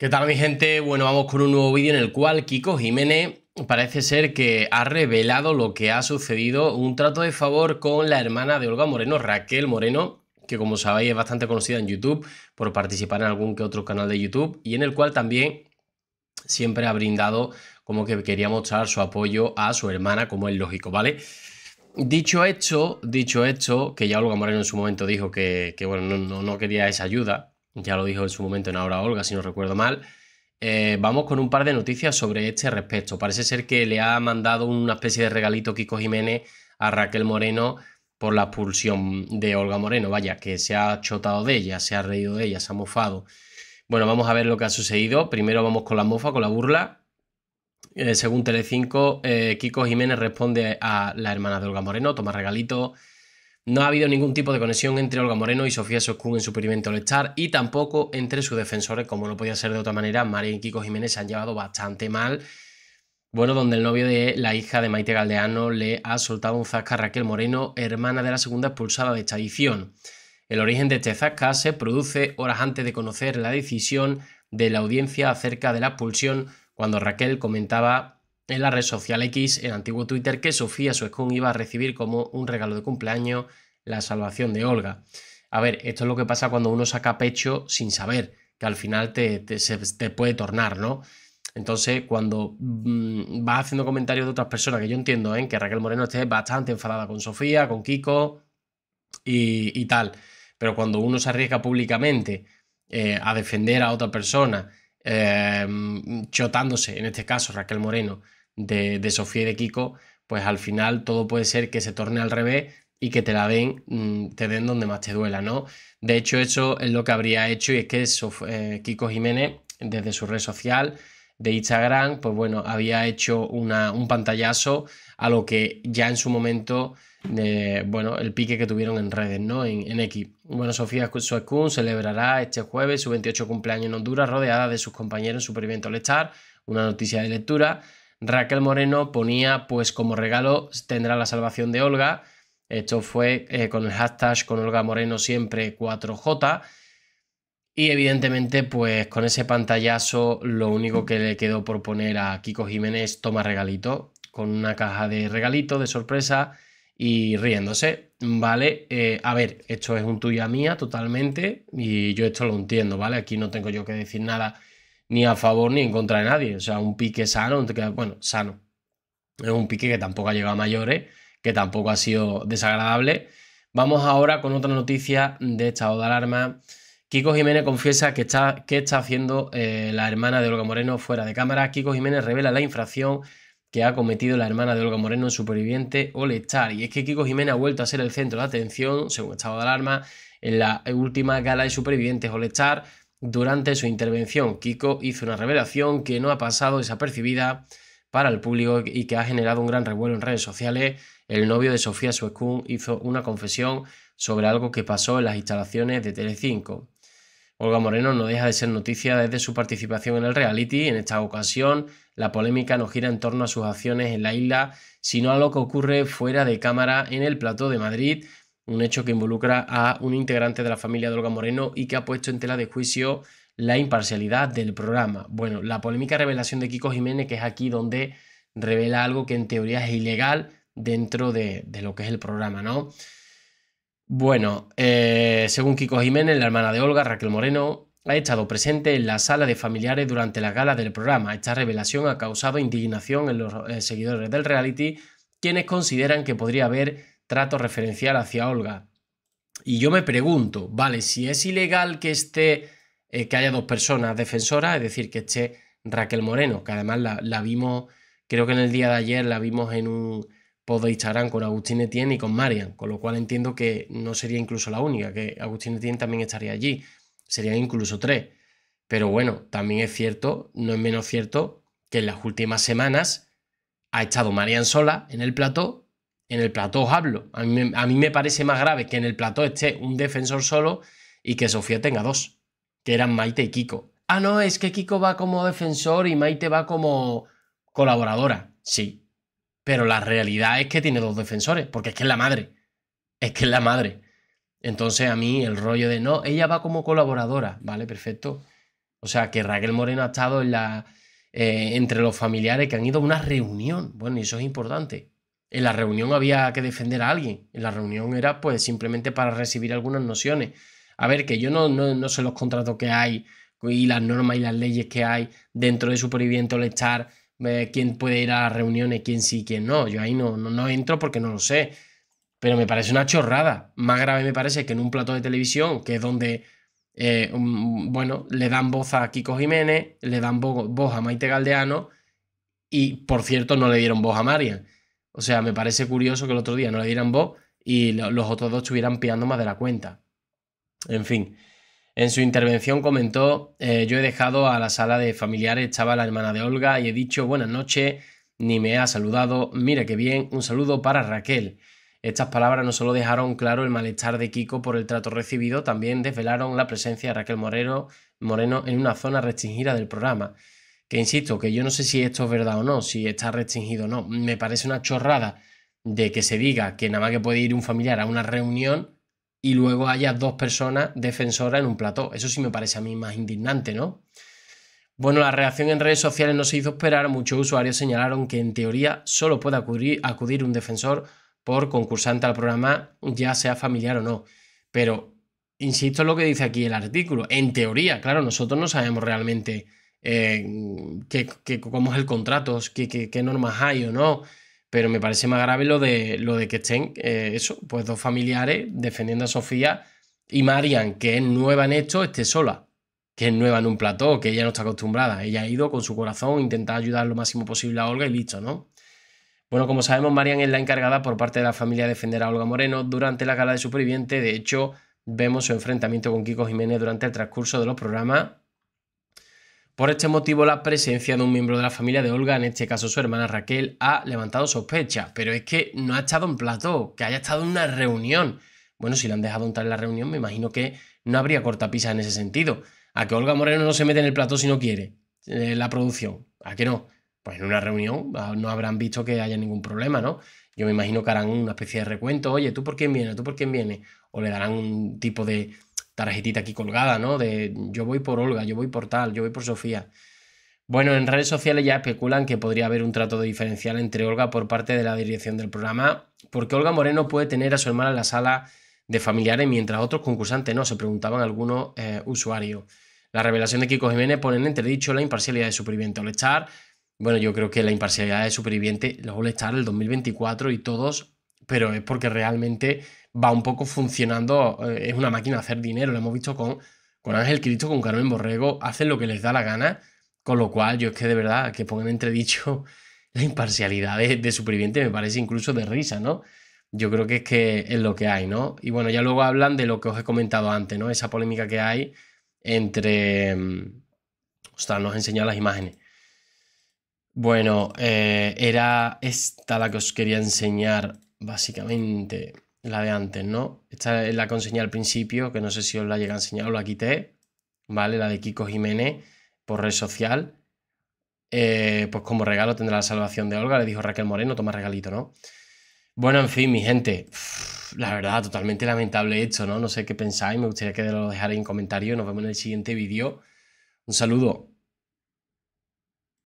¿Qué tal mi gente? Bueno, vamos con un nuevo vídeo en el cual Kiko Jiménez parece ser que ha revelado lo que ha sucedido, un trato de favor con la hermana de Olga Moreno, Raquel Moreno, que como sabéis es bastante conocida en YouTube por participar en algún que otro canal de YouTube y en el cual también siempre ha brindado como que quería mostrar su apoyo a su hermana, como es lógico, ¿vale? Dicho esto, dicho hecho, que ya Olga Moreno en su momento dijo que, que bueno, no, no quería esa ayuda, ya lo dijo en su momento en Ahora Olga, si no recuerdo mal, eh, vamos con un par de noticias sobre este respecto. Parece ser que le ha mandado una especie de regalito Kiko Jiménez a Raquel Moreno por la expulsión de Olga Moreno. Vaya, que se ha chotado de ella, se ha reído de ella, se ha mofado. Bueno, vamos a ver lo que ha sucedido. Primero vamos con la mofa, con la burla. Eh, según Telecinco, 5 eh, Kiko Jiménez responde a la hermana de Olga Moreno, toma regalito, no ha habido ningún tipo de conexión entre Olga Moreno y Sofía Soscún en su experimento al estar y tampoco entre sus defensores, como no podía ser de otra manera. María y Kiko Jiménez se han llevado bastante mal. Bueno, donde el novio de la hija de Maite Galdeano le ha soltado un zasca a Raquel Moreno, hermana de la segunda expulsada de esta El origen de este zasca se produce horas antes de conocer la decisión de la audiencia acerca de la expulsión, cuando Raquel comentaba en la red social X, el antiguo Twitter, que Sofía Suescún iba a recibir como un regalo de cumpleaños la salvación de Olga. A ver, esto es lo que pasa cuando uno saca pecho sin saber, que al final te, puede tornar, ¿no? Entonces, cuando mm, vas haciendo comentarios de otras personas, que yo entiendo, ¿eh? que Raquel Moreno esté bastante enfadada con Sofía, con Kiko y, tal, pero cuando uno se arriesga públicamente eh, a defender a otra persona, eh, mm, chotándose, en este caso Raquel Moreno, de, Sofía y de Kiko, pues al final todo puede ser que se torne al revés y que te la den, mm, te den donde más te duela, ¿no? De hecho, eso es lo que habría hecho y es que eh, Kiko Jiménez, desde su red social de Instagram, pues bueno, había hecho una, un pantallazo a lo que ya en su momento, eh, bueno, el pique que tuvieron en redes, ¿no? En, en X. Bueno, Sofía Soekun celebrará este jueves su 28 cumpleaños en Honduras, rodeada de sus compañeros en Superviviente al una noticia de lectura Raquel Moreno ponía, pues como regalo tendrá la salvación de Olga. Esto fue eh, con el hashtag con Olga Moreno siempre 4J. Y evidentemente, pues con ese pantallazo, lo único que le quedó por poner a Kiko Jiménez toma regalito, con una caja de regalito, de sorpresa y riéndose. Vale, eh, a ver, esto es un tuya mía totalmente y yo esto lo entiendo, ¿vale? Aquí no tengo yo que decir nada ni a favor ni en contra de nadie. O sea, un pique sano, bueno, sano. Es un pique que tampoco ha llegado a mayores, que tampoco ha sido desagradable. Vamos ahora con otra noticia de estado de alarma. Kiko Jiménez confiesa que está, que está haciendo eh, la hermana de Olga Moreno fuera de cámara. Kiko Jiménez revela la infracción que ha cometido la hermana de Olga Moreno en Superviviente Olestar. Y es que Kiko Jiménez ha vuelto a ser el centro de atención, según estado de alarma, en la última gala de Supervivientes Olestar, durante su intervención, Kiko hizo una revelación que no ha pasado desapercibida para el público y que ha generado un gran revuelo en redes sociales. El novio de Sofía Suescún hizo una confesión sobre algo que pasó en las instalaciones de Telecinco. Olga Moreno no deja de ser noticia desde su participación en el reality. En esta ocasión, la polémica no gira en torno a sus acciones en la isla, sino a lo que ocurre fuera de cámara en el plató de Madrid, un hecho que involucra a un integrante de la familia de Olga Moreno y que ha puesto en tela de juicio la imparcialidad del programa. Bueno, la polémica revelación de Kiko Jiménez, que es aquí donde revela algo que en teoría es ilegal dentro de, lo que es el programa, ¿no? Bueno, eh, según Kiko Jiménez, la hermana de Olga, Raquel Moreno, ha estado presente en la sala de familiares durante la gala del programa. Esta revelación ha causado indignación en los eh, seguidores del reality, quienes consideran que podría haber trato referencial hacia Olga. Y yo me pregunto, vale, si es ilegal que esté, eh, que haya dos personas defensoras, es decir, que esté Raquel Moreno, que además la, la vimos, creo que en el día de ayer la vimos en un post de Instagram con Agustín Etienne y con Marian, con lo cual entiendo que no sería incluso la única, que Agustín Etienne también estaría allí, serían incluso tres. Pero bueno, también es cierto, no es menos cierto, que en las últimas semanas ha estado Marian sola en el plató en el plató os hablo. A mí, me, parece más grave que en el plató esté un defensor solo y que Sofía tenga dos, que eran Maite y Kiko. Ah, no, es que Kiko va como defensor y Maite va como colaboradora. Sí, pero la realidad es que tiene dos defensores, porque es que es la madre. Es que es la madre. Entonces a mí el rollo de no, ella va como colaboradora, ¿vale? Perfecto. O sea, que Raquel Moreno ha estado eh, entre los familiares que han ido a una reunión. Bueno, y eso es importante. En la reunión había que defender a alguien. En la reunión era pues simplemente para recibir algunas nociones. A ver, que yo no, no, sé los contratos que hay y las normas y las leyes que hay dentro de Superviviente All Star, eh, quién puede ir a las reuniones, quién sí, quién no. Yo ahí no, no, entro porque no lo sé. Pero me parece una chorrada. Más grave me parece que en un plato de televisión, que es donde eh, bueno, le dan voz a Kiko Jiménez, le dan voz a Maite Galdeano y, por cierto, no le dieron voz a María. O sea, me parece curioso que el otro día no le dieran voz y los otros dos estuvieran piando más de la cuenta. En fin, en su intervención comentó, eh, yo he dejado a la sala de familiares, estaba la hermana de Olga y he dicho buenas noches, ni me ha saludado, mira qué bien, un saludo para Raquel. Estas palabras no solo dejaron claro el malestar de Kiko por el trato recibido, también desvelaron la presencia de Raquel Moreno en una zona restringida del programa que insisto, que yo no sé si esto es verdad o no, si está restringido o no, me parece una chorrada de que se diga que nada más que puede ir un familiar a una reunión y luego haya dos personas defensoras en un plató. Eso sí me parece a mí más indignante, ¿no? Bueno, la reacción en redes sociales no se hizo esperar. Muchos usuarios señalaron que en teoría solo puede acudir, acudir un defensor por concursante al programa, ya sea familiar o no. Pero, insisto en lo que dice aquí el artículo, en teoría, claro, nosotros no sabemos realmente cómo es el contrato, qué, normas hay o no. Pero me parece más grave lo de, lo de que estén, eh, eso, pues dos familiares defendiendo a Sofía y Marian, que es nueva en esto, esté sola, que es nueva en un plató, que ella no está acostumbrada. Ella ha ido con su corazón, intentar ayudar lo máximo posible a Olga y listo, ¿no? Bueno, como sabemos, Marian es la encargada por parte de la familia de defender a Olga Moreno durante la gala de superviviente. De hecho, vemos su enfrentamiento con Kiko Jiménez durante el transcurso de los programas por este motivo, la presencia de un miembro de la familia de Olga, en este caso su hermana Raquel, ha levantado sospechas. Pero es que no ha estado en plató, que haya estado en una reunión. Bueno, si le han dejado entrar en la reunión, me imagino que no habría cortapisas en ese sentido. A que Olga Moreno no se mete en el plató si no quiere eh, la producción. ¿A que no? Pues en una reunión ah, no habrán visto que haya ningún problema, ¿no? Yo me imagino que harán una especie de recuento. Oye, ¿tú por quién vienes? ¿Tú por quién vienes? O le darán un tipo de, tarjetita aquí colgada, ¿no? De yo voy por Olga, yo voy por tal, yo voy por Sofía. Bueno, en redes sociales ya especulan que podría haber un trato de diferencial entre Olga por parte de la dirección del programa, porque Olga Moreno puede tener a su hermana en la sala de familiares mientras otros concursantes no, se preguntaban algunos eh, usuarios. La revelación de Kiko Jiménez pone en entredicho la imparcialidad de Superviviente all Bueno, yo creo que la imparcialidad de Superviviente, los el Star 2024 y todos, pero es porque realmente va un poco funcionando, eh, es una máquina de hacer dinero, lo hemos visto con, con Ángel Cristo, con Carmen Borrego, hacen lo que les da la gana, con lo cual yo es que de verdad que pongan entredicho la imparcialidad de, de Superviviente me parece incluso de risa, ¿no? Yo creo que es que es lo que hay, ¿no? Y bueno, ya luego hablan de lo que os he comentado antes, ¿no? Esa polémica que hay entre... Mm, ostras, he enseñado las imágenes. Bueno, eh, era esta la que os quería enseñar, básicamente la de antes, ¿no? Esta es la que enseñé al principio, que no sé si os la llega a enseñar o la quité, ¿vale? La de Kiko Jiménez por red social. Eh, pues como regalo tendrá la salvación de Olga, le dijo Raquel Moreno, toma regalito, ¿no? Bueno, en fin, mi gente, la verdad, totalmente lamentable esto, ¿no? No sé qué pensáis, me gustaría que lo dejarais en comentarios, nos vemos en el siguiente vídeo. Un saludo.